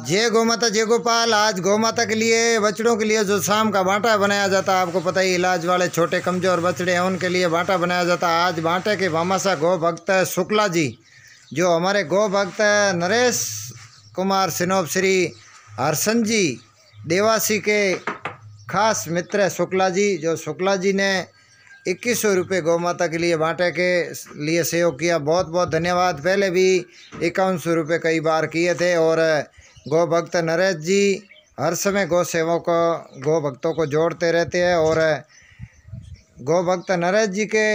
जय माता जय गोपाल आज गौ माता के लिए बछड़ों के लिए जो शाम का बांटा बनाया जाता है आपको पता ही इलाज वाले छोटे कमजोर बछड़े हैं उनके लिए बांटा बनाया जाता है आज बांटे के भामाशा गौ भक्त शुक्ला जी जो हमारे गौ भक्त नरेश कुमार सिनोब श्री हरसन जी देवासी के खास मित्र शुक्ला जी जो शुक्ला जी ने इक्कीस सौ रुपये गौ माता के लिए बांटे के लिए सहयोग किया बहुत बहुत धन्यवाद पहले भी इक्यावन सौ रुपये कई बार किए थे और गौ भक्त नरेश जी हर समय गौ सेवा को गौ भक्तों को जोड़ते रहते हैं और गौ भक्त नरेश जी के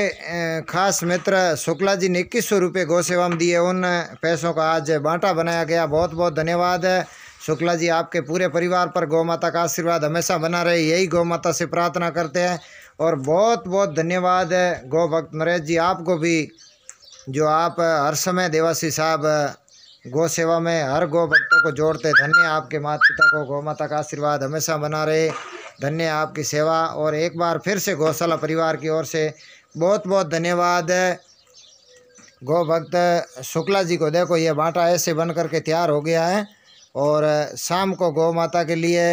खास मित्र शुक्ला जी ने इक्कीस सौ रुपये गौ सेवा में दिए उन पैसों का आज बांटा बनाया गया बहुत बहुत धन्यवाद है शुक्ला जी आपके पूरे परिवार पर गौ माता का आशीर्वाद हमेशा बना रहे यही गौ माता से प्रार्थना करते हैं और बहुत बहुत धन्यवाद है गौ भक्त नरेश जी आपको भी जो आप हर समय देवासी साहब गौ सेवा में हर गौ भक्तों को जोड़ते धन्य आपके माता पिता को गौ माता का आशीर्वाद हमेशा बना रहे धन्य आपकी सेवा और एक बार फिर से गौशाला परिवार की ओर से बहुत बहुत धन्यवाद है गौ भक्त शुक्ला जी को देखो ये बाटा ऐसे बन करके तैयार हो गया है और शाम को गौ माता के लिए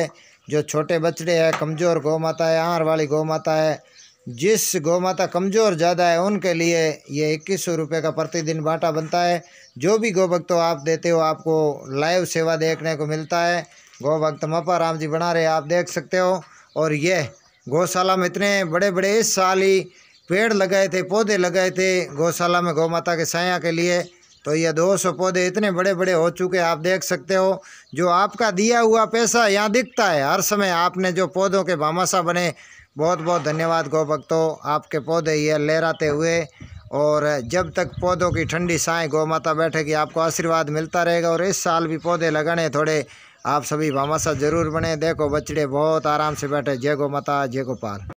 जो छोटे बछड़े हैं कमज़ोर गौ माता है आहार वाली गौ माता है जिस गौ माता कमज़ोर ज़्यादा है उनके लिए ये इक्कीस सौ रुपये का प्रतिदिन बाटा बनता है जो भी गौ भक्तों आप देते हो आपको लाइव सेवा देखने को मिलता है गौ भक्त मपा राम जी बना रहे आप देख सकते हो और यह गौशाला में इतने बड़े बड़े इस साल ही पेड़ लगाए थे पौधे लगाए थे गौशाला में गौ माता के साया के लिए तो ये 200 पौधे इतने बड़े बड़े हो चुके आप देख सकते हो जो आपका दिया हुआ पैसा यहाँ दिखता है हर समय आपने जो पौधों के भामाशा बने बहुत बहुत धन्यवाद गो भक्तों आपके पौधे ये लहराते हुए और जब तक पौधों की ठंडी साएँ गौ माता बैठेगी आपको आशीर्वाद मिलता रहेगा और इस साल भी पौधे लगाने थोड़े आप सभी भामाशा जरूर बने देखो बछड़े बहुत आराम से बैठे जय गो माता जय गोपाल